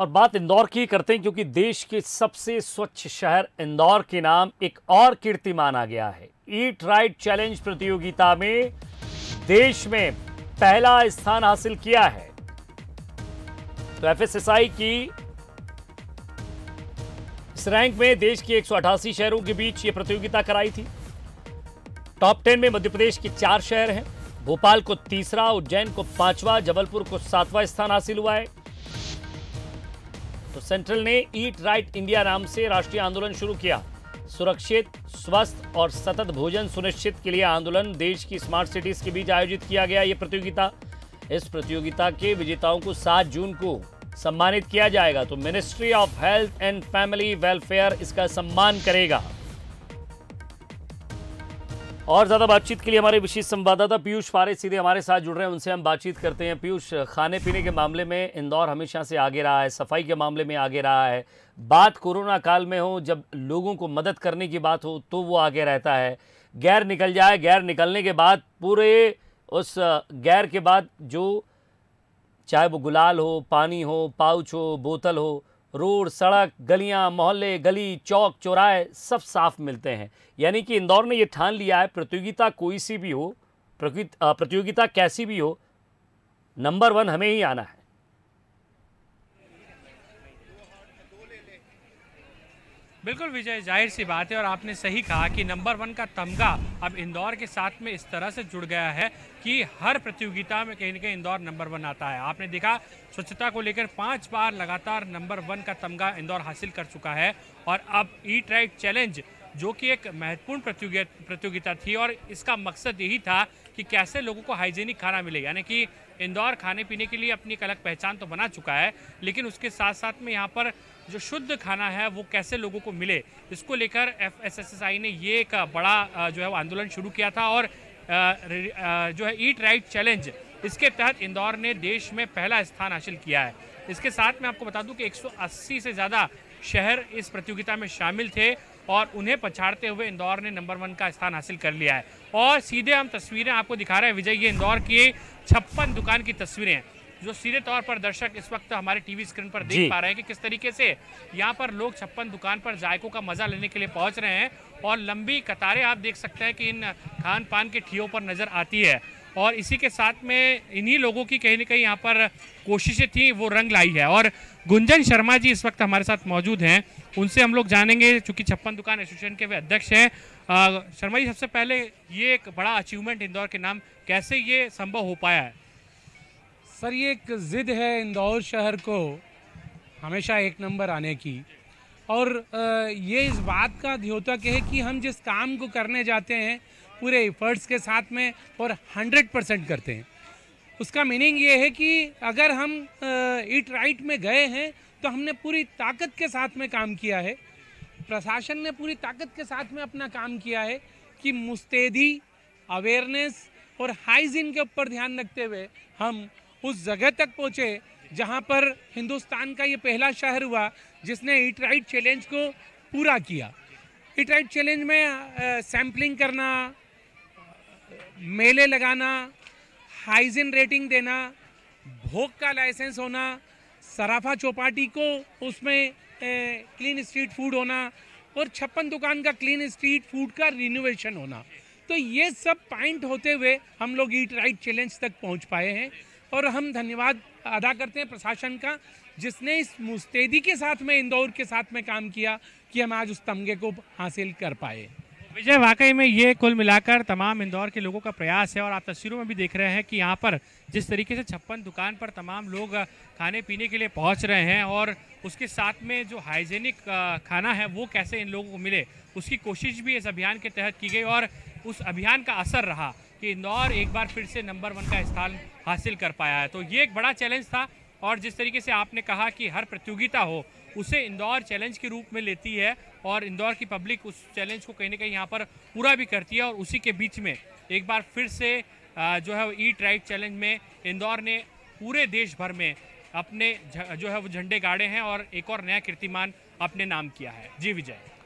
और बात इंदौर की करते हैं क्योंकि देश के सबसे स्वच्छ शहर इंदौर के नाम एक और कीर्ति माना गया है ईट राइट चैलेंज प्रतियोगिता में देश में पहला स्थान हासिल किया है तो एफएसएसआई की इस रैंक में देश के एक शहरों के बीच यह प्रतियोगिता कराई थी टॉप टेन में मध्य प्रदेश के चार शहर हैं भोपाल को तीसरा उज्जैन को पांचवा जबलपुर को सातवां स्थान हासिल हुआ है तो सेंट्रल ने ईट राइट इंडिया नाम से राष्ट्रीय आंदोलन शुरू किया सुरक्षित स्वस्थ और सतत भोजन सुनिश्चित के लिए आंदोलन देश की स्मार्ट सिटीज के बीच आयोजित किया गया ये प्रतियोगिता इस प्रतियोगिता के विजेताओं को 7 जून को सम्मानित किया जाएगा तो Ministry of Health and Family Welfare इसका सम्मान करेगा और ज़्यादा बातचीत के लिए हमारे विशेष संवाददाता पीयूष पारे सीधे हमारे साथ जुड़ रहे हैं उनसे हम बातचीत करते हैं पीयूष खाने पीने के मामले में इंदौर हमेशा से आगे रहा है सफाई के मामले में आगे रहा है बात कोरोना काल में हो जब लोगों को मदद करने की बात हो तो वो आगे रहता है गैर निकल जाए गैर निकलने के बाद पूरे उस गैर के बाद जो चाहे वो गुलाल हो पानी हो पाउच हो बोतल हो रोड सड़क गलियां मोहल्ले गली चौक चौराहे सब साफ मिलते हैं यानी कि इंदौर ने ये ठान लिया है प्रतियोगिता कोई सी भी हो प्रतियोगिता कैसी भी हो नंबर वन हमें ही आना है बिल्कुल विजय जाहिर सी बात है और आपने सही कहा कि नंबर वन का तमगा अब इंदौर के साथ में इस तरह से जुड़ गया है कि हर प्रतियोगिता में कहीं ना कहीं इंदौर नंबर वन आता है आपने देखा स्वच्छता को लेकर पांच बार लगातार नंबर वन का तमगा इंदौर हासिल कर चुका है और अब ईट राइट चैलेंज जो कि एक महत्वपूर्ण प्रतियोगिता थी और इसका मकसद यही था कि कैसे लोगों को हाइजीनिक खाना मिले यानी कि इंदौर खाने पीने के लिए अपनी एक अलग पहचान तो बना चुका है लेकिन उसके साथ साथ में यहाँ पर जो शुद्ध खाना है वो कैसे लोगों को मिले इसको लेकर एफ ने ये एक बड़ा जो है आंदोलन शुरू किया था और जो है ईट राइट चैलेंज इसके तहत इंदौर ने देश में पहला स्थान हासिल किया है इसके साथ मैं आपको बता दूं कि 180 से ज़्यादा शहर इस प्रतियोगिता में शामिल थे और उन्हें पछाड़ते हुए इंदौर ने नंबर वन का स्थान हासिल कर लिया है और सीधे हम तस्वीरें आपको दिखा रहे हैं विजय ये इंदौर की छप्पन दुकान की तस्वीरें हैं जो सीधे तौर पर दर्शक इस वक्त हमारे टीवी स्क्रीन पर देख पा रहे हैं कि किस तरीके से यहाँ पर लोग छप्पन दुकान पर जायकों का मजा लेने के लिए पहुँच रहे हैं और लंबी कतारें आप देख सकते हैं कि इन खान पान के ठियों पर नजर आती है और इसी के साथ में इन्हीं लोगों की कहीं ना कहीं यहाँ पर कोशिशें थी वो रंग लाई है और गुंजन शर्मा जी इस वक्त हमारे साथ मौजूद हैं उनसे हम लोग जानेंगे चूँकि छप्पन दुकान एसोसिएशन के वे अध्यक्ष हैं शर्मा जी सबसे पहले ये एक बड़ा अचीवमेंट इंदौर के नाम कैसे ये संभव हो पाया है सर ये एक ज़िद है इंदौर शहर को हमेशा एक नंबर आने की और ये इस बात का ध्योतक है कि हम जिस काम को करने जाते हैं पूरे एफर्ट्स के साथ में और 100 परसेंट करते हैं उसका मीनिंग ये है कि अगर हम ईट राइट में गए हैं तो हमने पूरी ताकत के साथ में काम किया है प्रशासन ने पूरी ताकत के साथ में अपना काम किया है कि मुस्तैदी अवेयरनेस और हाइजीन के ऊपर ध्यान रखते हुए हम उस जगह तक पहुँचे जहाँ पर हिंदुस्तान का ये पहला शहर हुआ जिसने इट राइट चैलेंज को पूरा किया इट राइट चैलेंज में सैम्पलिंग करना मेले लगाना हाइजीन रेटिंग देना भोग का लाइसेंस होना सराफा चौपाटी को उसमें ए, क्लीन स्ट्रीट फूड होना और छप्पन दुकान का क्लीन स्ट्रीट फूड का रिनोवेशन होना तो ये सब पॉइंट होते हुए हम लोग ईट राइट चैलेंज तक पहुंच पाए हैं और हम धन्यवाद अदा करते हैं प्रशासन का जिसने इस मुस्तैदी के साथ में इंदौर के साथ में काम किया कि हम आज उस तमगे को हासिल कर पाए विजय वाकई में ये कुल मिलाकर तमाम इंदौर के लोगों का प्रयास है और आप तस्वीरों में भी देख रहे हैं कि यहाँ पर जिस तरीके से छप्पन दुकान पर तमाम लोग खाने पीने के लिए पहुँच रहे हैं और उसके साथ में जो हाइजेनिक खाना है वो कैसे इन लोगों को मिले उसकी कोशिश भी इस अभियान के तहत की गई और उस अभियान का असर रहा कि इंदौर एक बार फिर से नंबर वन का स्थान हासिल कर पाया है तो ये एक बड़ा चैलेंज था और जिस तरीके से आपने कहा कि हर प्रतियोगिता हो उसे इंदौर चैलेंज के रूप में लेती है और इंदौर की पब्लिक उस चैलेंज को कहीं ना कहीं यहाँ पर पूरा भी करती है और उसी के बीच में एक बार फिर से जो है ईट राइट चैलेंज में इंदौर ने पूरे देश भर में अपने जो है वो झंडे गाड़े हैं और एक और नया कीर्तिमान अपने नाम किया है जी विजय